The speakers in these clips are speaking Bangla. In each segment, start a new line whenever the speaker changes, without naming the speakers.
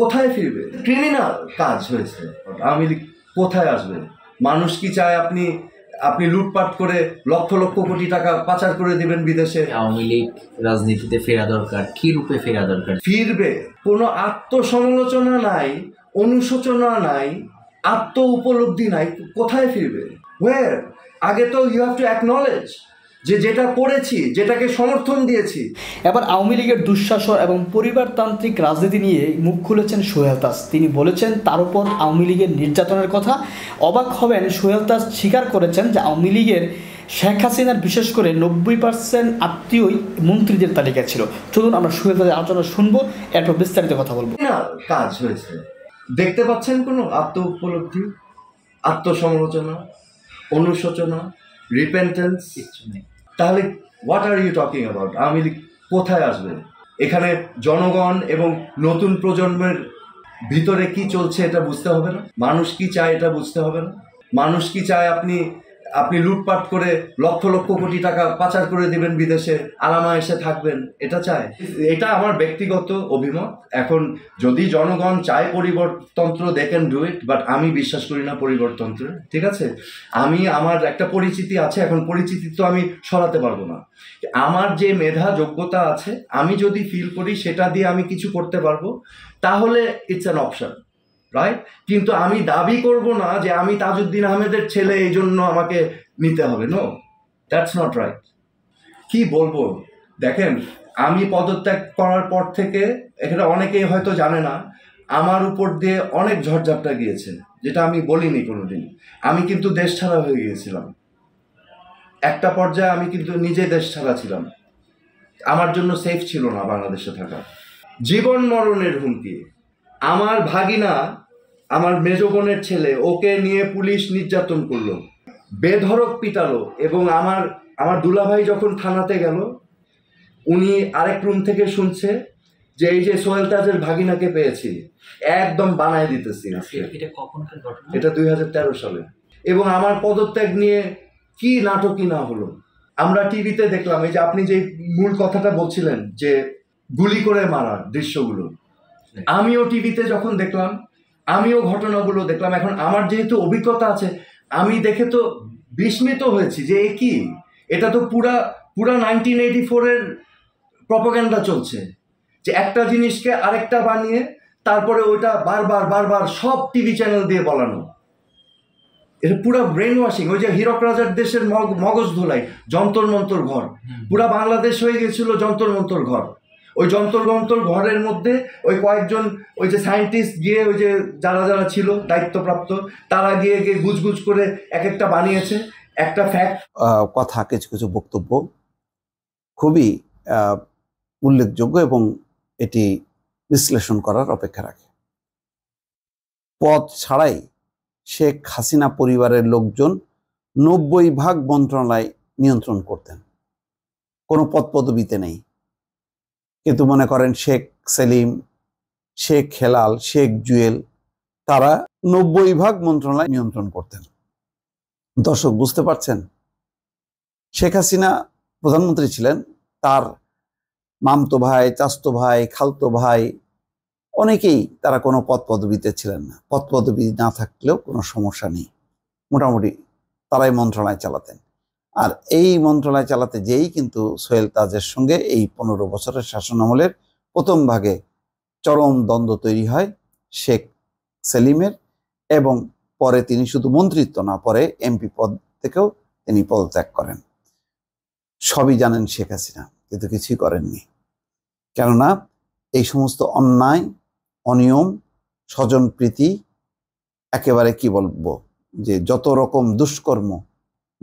কোথায় ফিরবে ক্রিমিনাল কাজ হয়েছে আওয়ামী লীগ কোথায় আসবে মানুষ কি চায় আপনি আপনি লুটপাট করে লক্ষ লক্ষ কোটি টাকা পাচার করে দিবেন বিদেশে আওয়ামী লীগ রাজনীতিতে ফেরা দরকার কি রূপে ফেরা দরকার ফিরবে কোনো আত্মসমালোচনা নাই অনুশোচনা নাই আত্ম উপলব্ধি নাই কোথায়
ফিরবে ওয়ের আগে তো ইউ হ্যাভ টু অ্যাকনলেজ যে যেটা করেছি যেটাকে সমর্থন দিয়েছি এবার আওয়ামী লীগের দুঃশাসন এবং পরিবারতান্ত্রিক রাজনীতি নিয়ে মুখ খুলেছেন সোহেল দাস তিনি বলেছেন তার উপর আওয়ামী লীগের নির্যাতনের কথা অবাক হবেন সোহেল দাস স্বীকার করেছেন যে আওয়ামী লীগের শেখ হাসিনার বিশেষ করে নব্বই পার্সেন্ট আত্মীয়ই মন্ত্রীদের তালিকা ছিল চলুন আমরা সোহেল দাসের আলোচনা শুনবো এরপর বিস্তারিত কথা বলবো কাজ হয়েছে দেখতে পাচ্ছেন
কোনো আত্ম উপলব্ধি আত্মসমালোচনা অনুশোচনা রিপেন্টেন্স কিছু নেই তাহলে what are you talking about Awami League কোথায় আসবে এখানে জনগণ এবং নতুন প্রজন্মের ভিতরে কি চলছে এটা বুঝতে হবে না মানুষ কি চায় এটা বুঝতে হবে না মানুষ কি চায় আপনি আপনি লুটপাট করে লক্ষ লক্ষ কোটি টাকা পাচার করে দিবেন বিদেশে আলামা এসে থাকবেন এটা চায় এটা আমার ব্যক্তিগত অভিমত এখন যদি জনগণ চায় পরিবর্তন্ত্র they can do it but আমি বিশ্বাস করি না পরিবর্তন্ত্রে ঠিক আছে আমি আমার একটা পরিচিতি আছে এখন পরিচিতি তো আমি সরাতে পারবো না আমার যে মেধা যোগ্যতা আছে আমি যদি ফিল করি সেটা দিয়ে আমি কিছু করতে পারবো তাহলে ইটস অ্যান অপশন রাইট কিন্তু আমি দাবি করব না যে আমি তাজউদ্দিন আহমেদের ছেলে এই জন্য আমাকে নিতে হবে নো দ্যাটস নট রাইট কি বলবো দেখেন আমি পদত্যাগ করার পর থেকে এখানে অনেকেই হয়তো জানে না আমার উপর দিয়ে অনেক ঝড়ঝাপটা গিয়েছে যেটা আমি বলিনি কোনোদিন আমি কিন্তু দেশ ছাড়া হয়ে গিয়েছিলাম একটা পর্যায়ে আমি কিন্তু নিজে দেশ ছাড়া ছিলাম আমার জন্য সেফ ছিল না বাংলাদেশে থাকা জীবন মরণের হুমকি আমার ভাগিনা আমার মেজ বোনের ছেলে ওকে নিয়ে পুলিশ নির্যাতন করলো বেধরক পিটালো এবং আমার আমার দুলাভাই যখন থানাতে গেল উনি আরেক রুম থেকে শুনছে যে এই যে সোহেল তাজের ভাগিনাকে পেয়েছি একদম বানায় দিতেছি এটা দুই হাজার তেরো সালে এবং আমার পদত্যাগ নিয়ে কি নাটকই না হলো আমরা টিভিতে দেখলাম এই যে আপনি যে মূল কথাটা বলছিলেন যে গুলি করে মারার দৃশ্যগুলো হ্যাঁ। আমিও টিভিতে যখন দেখলাম আমিও ঘটনাগুলো দেখলাম এখন আমার যেহেতু অভিজ্ঞতা আছে আমি দেখে তো বিস্মিত হয়েছি যে এ কি এটা তো পুরা পুরা নাইনটিন এইটি ফোরের প্রপাগান্ডা চলছে যে একটা জিনিসকে আরেকটা বানিয়ে তারপরে ওইটা বারবার বারবার সব টিভি চ্যানেল দিয়ে বলানো এটা পুরো ব্রেন ওয়াশিং ওই যে হীরক রাজার দেশের মগজ ধোলাই যন্তর মন্তর ঘর পুরা বাংলাদেশ হয়ে গেছিল যন্তর মন্তর ঘর ওই যন্তরগন্তর ঘরের মধ্যে ওই কয়েকজন ওই যে সায়েন্টিস্ট গিয়ে ওই যে যারা যারা ছিল দায়িত্বপ্রাপ্ত তারা গিয়ে গিয়ে গুজগুজ করে এক একটা বানিয়েছে একটা ফ্যাক্ট
কথা কিছু কিছু বক্তব্য খুবই উল্লেখযোগ্য এবং এটি বিশ্লেষণ করার অপেক্ষা রাখে পদ ছাড়াই শেখ হাসিনা পরিবারের লোকজন নব্বই ভাগ মন্ত্রণালয় নিয়ন্ত্রণ করতেন কোনো পদ পদবিতে নেই কিন্তু মনে করেন শেখ সেলিম শেখ হেলাল শেখ জুয়েল তারা নব্বই ভাগ মন্ত্রণালয় নিয়ন্ত্রণ করতেন দর্শক বুঝতে পারছেন শেখ হাসিনা প্রধানমন্ত্রী ছিলেন তার মামতো ভাই চাস্তো ভাই খালতো ভাই অনেকেই তারা কোনো পদ পদবিতে ছিলেন না পদ পদবি না থাকলেও কোনো সমস্যা নেই মোটামুটি তারাই মন্ত্রণালয় চালাতেন আর এই মন্ত্রণালয় চালাতে যেই কিন্তু সোহেল তাজের সঙ্গে এই পনেরো বছরের শাসন আমলের প্রথম ভাগে চরম দ্বন্দ্ব তৈরি হয় শেখ সেলিমের এবং পরে তিনি শুধু মন্ত্রিত্ব না পরে এমপি পদ থেকেও তিনি পদত্যাগ করেন সবই জানেন শেখ হাসিনা কিন্তু কিছুই করেননি কেননা এই সমস্ত অন্যায় অনিয়ম স্বজনপ্রীতি একেবারে কি বলবো যে যত রকম দুষ্কর্ম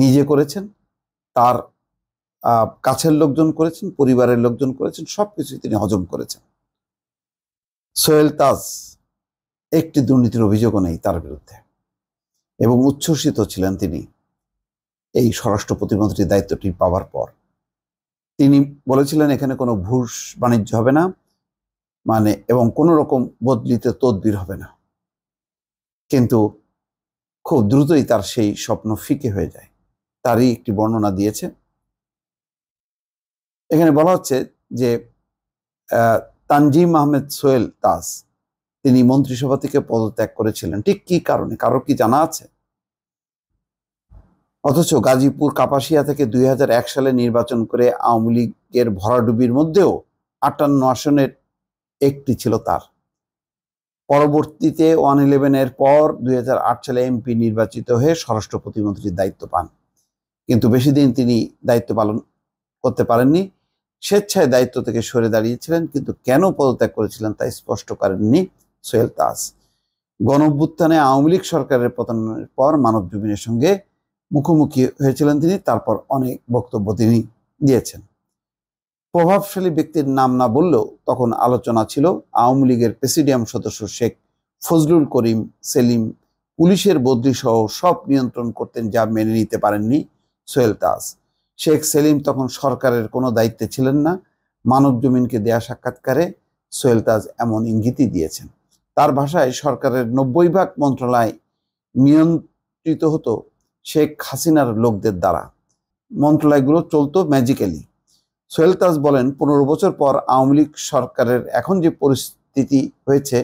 নিজে করেছেন তার কাছের লোকজন করেছেন পরিবারের লোকজন করেছেন সব কিছুই তিনি হজম করেছেন সোহেল তাজ একটি দুর্নীতির অভিযোগও নেই তার বিরুদ্ধে এবং উচ্ছ্বসিত ছিলেন তিনি এই স্বরাষ্ট্র প্রতিমন্ত্রীর দায়িত্বটি পাওয়ার পর তিনি বলেছিলেন এখানে কোনো ঘুষ বাণিজ্য হবে না মানে এবং কোনো রকম বদলিতে তদবির হবে না কিন্তু খুব দ্রুতই তার সেই স্বপ্ন ফিকে হয়ে যায় তারই একটি বর্ণনা দিয়েছে এখানে বলা হচ্ছে যে তানজিম আহমেদ সোহেল তাস তিনি মন্ত্রিসভা থেকে পদত্যাগ করেছিলেন ঠিক কি কারণে কারো কি জানা আছে অথচ গাজীপুর কাপাসিয়া থেকে দুই সালে নির্বাচন করে আওয়ামী লীগের ভরাডুবির মধ্যেও আটান্ন আসনের একটি ছিল তার পরবর্তীতে ওয়ান ইলেভেনের পর দুই সালে এমপি নির্বাচিত হয়ে স্বরাষ্ট্র প্রতিমন্ত্রীর দায়িত্ব পান কিন্তু বেশি দিন তিনি দায়িত্ব পালন করতে পারেননি স্বেচ্ছায় দায়িত্ব থেকে সরে দাঁড়িয়েছিলেন কিন্তু কেন পদত্যাগ করেছিলেন তা স্পষ্ট করেননি সোহেল তাস গণভ্যুত্থানে আওয়ামী লীগ সরকারের পতনের পর মানব জমিনের সঙ্গে মুখোমুখি হয়েছিলেন তিনি তারপর অনেক বক্তব্য তিনি দিয়েছেন প্রভাবশালী ব্যক্তির নাম না বললেও তখন আলোচনা ছিল আওয়ামী লীগের প্রেসিডিয়াম সদস্য শেখ ফজলুল করিম সেলিম পুলিশের বদলি সহ সব নিয়ন্ত্রণ করতেন যা মেনে নিতে পারেননি সোহেল তাস শেখ সেলিম তখন সরকারের কোনো দায়িত্বে ছিলেন না মানব জমিনকে দেয়া সাক্ষাৎকারে সোহেল তাজ এমন ইঙ্গিতই দিয়েছেন তার ভাষায় সরকারের নব্বই ভাগ মন্ত্রণালয় নিয়ন্ত্রিত হতো শেখ হাসিনার লোকদের দ্বারা মন্ত্রণালয়গুলো চলতো ম্যাজিক্যালি সোহেল তাজ বলেন পনেরো বছর পর আওয়ামী লীগ সরকারের এখন যে পরিস্থিতি হয়েছে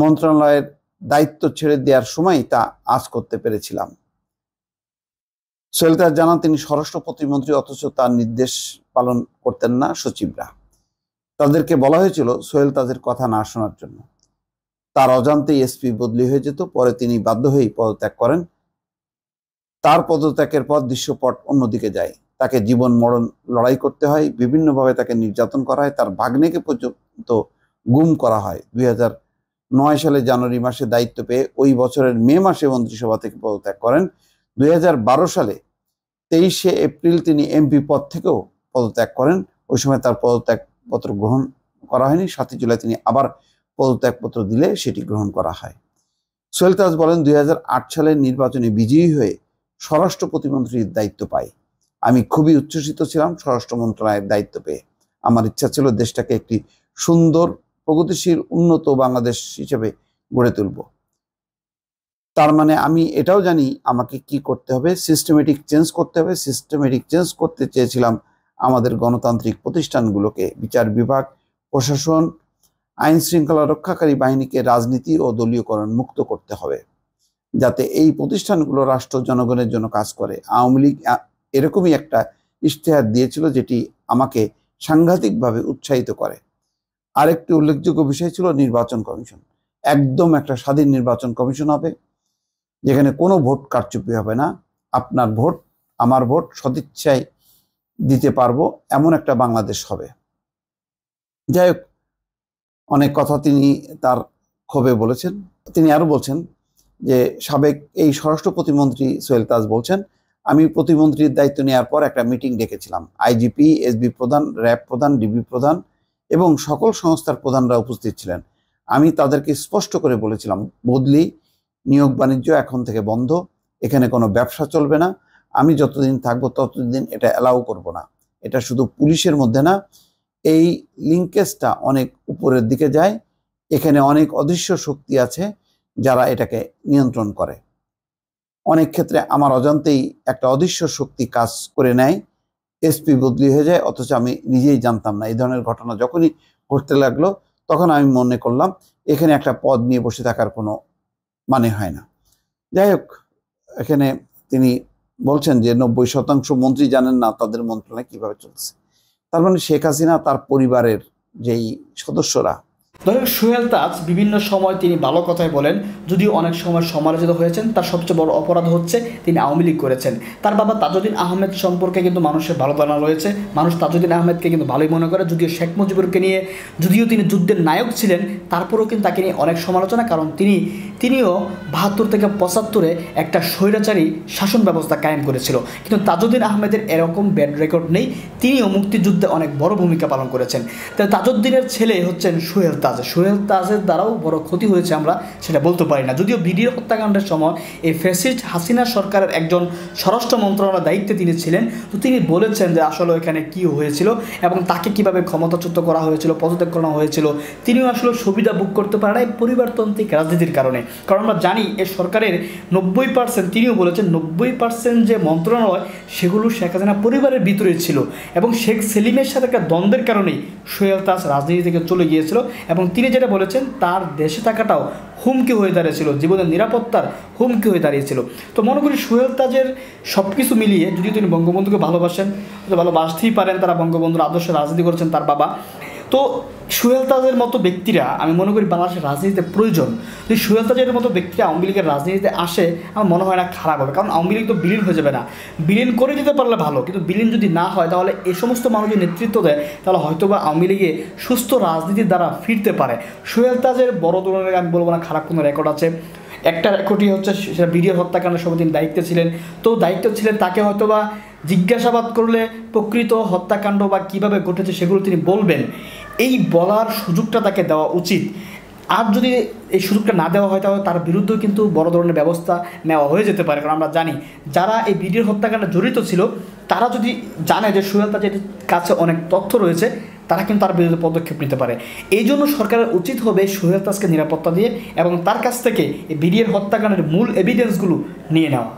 মন্ত্রণালয়ের দায়িত্ব ছেড়ে দেওয়ার সময় তা আজ করতে পেরেছিলাম সোহেলকার জানান তিনি স্বরাষ্ট্র প্রতিমন্ত্রী অথচ তার নির্দেশ পালন করতেন না সচিবরা তাদেরকে বলা হয়েছিল সোহেল তাদের কথা না শোনার জন্য তার অজান্তে এসপি বদলি হয়ে যেত পরে তিনি বাধ্য হয়েই পদত্যাগ করেন তার পদত্যাগের পর দৃশ্যপট অন্যদিকে যায় তাকে জীবন মরণ লড়াই করতে হয় বিভিন্নভাবে তাকে নির্যাতন করা হয় তার ভাগ্নেকে পর্যন্ত গুম করা হয় দুই নয় সালে জানুয়ারি মাসে দায়িত্ব পেয়ে ওই বছরের মে মাসে মন্ত্রিসভা থেকে পদত্যাগ করেন দুই সালে তেইশে এপ্রিল তিনি এমপি পদ থেকেও পদত্যাগ করেন ওই সময় তার পদত্যাগপত্র গ্রহণ করা হয়নি সাতই জুলাই তিনি আবার পদত্যাগপত্র দিলে সেটি গ্রহণ করা হয় সোহেল তাজ বলেন দুই হাজার সালের নির্বাচনে বিজয়ী হয়ে স্বরাষ্ট্র প্রতিমন্ত্রীর দায়িত্ব পাই আমি খুবই উচ্ছ্বসিত ছিলাম স্বরাষ্ট্র মন্ত্রণালয়ের দায়িত্ব পেয়ে আমার ইচ্ছা ছিল দেশটাকে একটি সুন্দর প্রগতিশীল উন্নত বাংলাদেশ হিসেবে গড়ে তুলব তার মানে আমি এটাও জানি আমাকে কি করতে হবে সিস্টেমেটিক চেঞ্জ করতে হবে সিস্টেমেটিক চেঞ্জ করতে চেয়েছিলাম আমাদের গণতান্ত্রিক প্রতিষ্ঠানগুলোকে বিচার বিভাগ প্রশাসন আইন শৃঙ্খলা রক্ষাকারী বাহিনীকে রাজনীতি ও দলীয়করণ মুক্ত করতে হবে যাতে এই প্রতিষ্ঠানগুলো রাষ্ট্র জনগণের জন্য কাজ করে আওয়ামী লীগ এরকমই একটা ইশতেহার দিয়েছিল যেটি আমাকে সাংঘাতিকভাবে উৎসাহিত করে আরেকটি উল্লেখযোগ্য বিষয় ছিল নির্বাচন কমিশন একদম একটা স্বাধীন নির্বাচন কমিশন হবে যেখানে কোনো ভোট কারচুপি হবে না আপনার ভোট আমার ভোট সদিচ্ছায় দিতে পারবো এমন একটা বাংলাদেশ হবে যাই হোক অনেক কথা তিনি তার ক্ষোভে বলেছেন তিনি আরও বলছেন যে সাবেক এই স্বরাষ্ট্র প্রতিমন্ত্রী সোহেল তাজ বলছেন আমি প্রতিমন্ত্রীর দায়িত্ব নেওয়ার পর একটা মিটিং ডেকেছিলাম আইজিপি এসবি প্রধান র্যাব প্রধান ডিবি প্রধান এবং সকল সংস্থার প্রধানরা উপস্থিত ছিলেন আমি তাদেরকে স্পষ্ট করে বলেছিলাম বদলি নিয়োগ বাণিজ্য এখন থেকে বন্ধ এখানে কোনো ব্যবসা চলবে না আমি যতদিন থাকবো ততদিন এটা অ্যালাউ করব না এটা শুধু পুলিশের মধ্যে না এই লিঙ্কেজটা অনেক উপরের দিকে যায় এখানে অনেক অদৃশ্য শক্তি আছে যারা এটাকে নিয়ন্ত্রণ করে অনেক ক্ষেত্রে আমার অজান্তেই একটা অদৃশ্য শক্তি কাজ করে নেয় এসপি বদলি হয়ে যায় অথচ আমি নিজেই জানতাম না এই ধরনের ঘটনা যখনই ঘটতে লাগলো তখন আমি মনে করলাম এখানে একটা পদ নিয়ে বসে থাকার কোনো মানে হয় না যাই হোক এখানে তিনি বলছেন যে নব্বই শতাংশ মন্ত্রী জানেন না তাদের মন্ত্রণালয় কিভাবে চলছে তার মানে শেখ হাসিনা তার পরিবারের যেই সদস্যরা
ধরেন সোহেল তাজ বিভিন্ন সময় তিনি ভালো কথাই বলেন যদিও অনেক সময় সমালোচিত হয়েছেন তার সবচেয়ে বড় অপরাধ হচ্ছে তিনি আওয়ামী লীগ করেছেন তার বাবা তাজউদ্দিন আহমেদ সম্পর্কে কিন্তু মানুষের ভালো ধারণা রয়েছে মানুষ তাজুদ্দিন আহমেদকে কিন্তু ভালোই মনে করে যদিও শেখ মুজিবুরকে নিয়ে যদিও তিনি যুদ্ধের নায়ক ছিলেন তারপরেও কিন্তু তাকে নিয়ে অনেক সমালোচনা কারণ তিনি তিনিও বাহাত্তর থেকে পঁচাত্তরে একটা স্বৈরাচারী শাসন ব্যবস্থা কায়েম করেছিল কিন্তু তাজউদ্দিন আহমেদের এরকম ব্যাড রেকর্ড নেই তিনিও মুক্তিযুদ্ধে অনেক বড় ভূমিকা পালন করেছেন তাই তাজউদ্দিনের ছেলে হচ্ছেন সোহেল তাজ তাজের সোহেল তাজের দ্বারাও বড় ক্ষতি হয়েছে আমরা সেটা বলতে পারি না যদিও বিডিও হত্যাকাণ্ডের সময় এই ফেসিস্ট হাসিনা সরকারের একজন স্বরাষ্ট্র মন্ত্রণালয়ের দায়িত্বে তিনি ছিলেন তো তিনি বলেছেন যে আসলে এখানে কি হয়েছিল এবং তাকে কিভাবে ক্ষমতাচ্যুত করা হয়েছিল পদত্যাগ করা হয়েছিল তিনিও আসলে সুবিধা বুক করতে পারে না এই পরিবারতান্ত্রিক রাজনীতির কারণে কারণ আমরা জানি এ সরকারের নব্বই পার্সেন্ট তিনিও বলেছেন নব্বই পার্সেন্ট যে মন্ত্রণালয় সেগুলো শেখ হাসিনা পরিবারের ভিতরে ছিল এবং শেখ সেলিমের সাথে একটা দ্বন্দ্বের কারণেই সোহেল তাজ রাজনীতি থেকে চলে গিয়েছিল এবং এবং তিনি যেটা বলেছেন তার দেশে থাকাটাও হুমকি হয়ে দাঁড়িয়েছিল জীবনের নিরাপত্তার হুমকি হয়ে দাঁড়িয়েছিল তো মনে করি সোহেল তাজের সব কিছু মিলিয়ে যদি তিনি বঙ্গবন্ধুকে ভালোবাসেন ভালোবাসতেই পারেন তারা বঙ্গবন্ধুর আদর্শে রাজনীতি করেছেন তার বাবা তো সোহেল তাজের মতো ব্যক্তিরা আমি মনে করি বাংলাদেশের রাজনীতিতে প্রয়োজন যদি সোহেল তাজের মতো ব্যক্তিরা আওয়ামী লীগের রাজনীতিতে আসে আমার মনে হয় না খারাপ হবে কারণ আওয়ামী লীগ তো বিলীন হয়ে যাবে না বিলীন করে দিতে পারলে ভালো কিন্তু বিলীন যদি না হয় তাহলে এ সমস্ত মানুষ যদি নেতৃত্ব দেয় তাহলে হয়তো বা আওয়ামী লীগে সুস্থ রাজনীতির দ্বারা ফিরতে পারে সোহেল তাজের বড় ধরনের আমি বলবো না খারাপ কোনো রেকর্ড আছে একটা রেকর্ডই হচ্ছে সেটা বিডিও হত্যাকাণ্ডের সময় তিনি দায়িত্বে ছিলেন তো দায়িত্ব ছিলেন তাকে হয়তো বা জিজ্ঞাসাবাদ করলে প্রকৃত হত্যাকাণ্ড বা কিভাবে ঘটেছে সেগুলো তিনি বলবেন এই বলার সুযোগটা তাকে দেওয়া উচিত আর যদি এই সুযোগটা না দেওয়া হয় তাহলে তার বিরুদ্ধেও কিন্তু বড় ধরনের ব্যবস্থা নেওয়া হয়ে যেতে পারে কারণ আমরা জানি যারা এই বিডির হত্যাকাণ্ডে জড়িত ছিল তারা যদি জানে যে সুহেল তাজের কাছে অনেক তথ্য রয়েছে তারা কিন্তু তার বিরুদ্ধে পদক্ষেপ নিতে পারে এই জন্য সরকারের উচিত হবে সোহেল তাজকে নিরাপত্তা দিয়ে এবং তার কাছ থেকে এই বিডিএর হত্যাকাণ্ডের মূল এভিডেন্সগুলো নিয়ে নেওয়া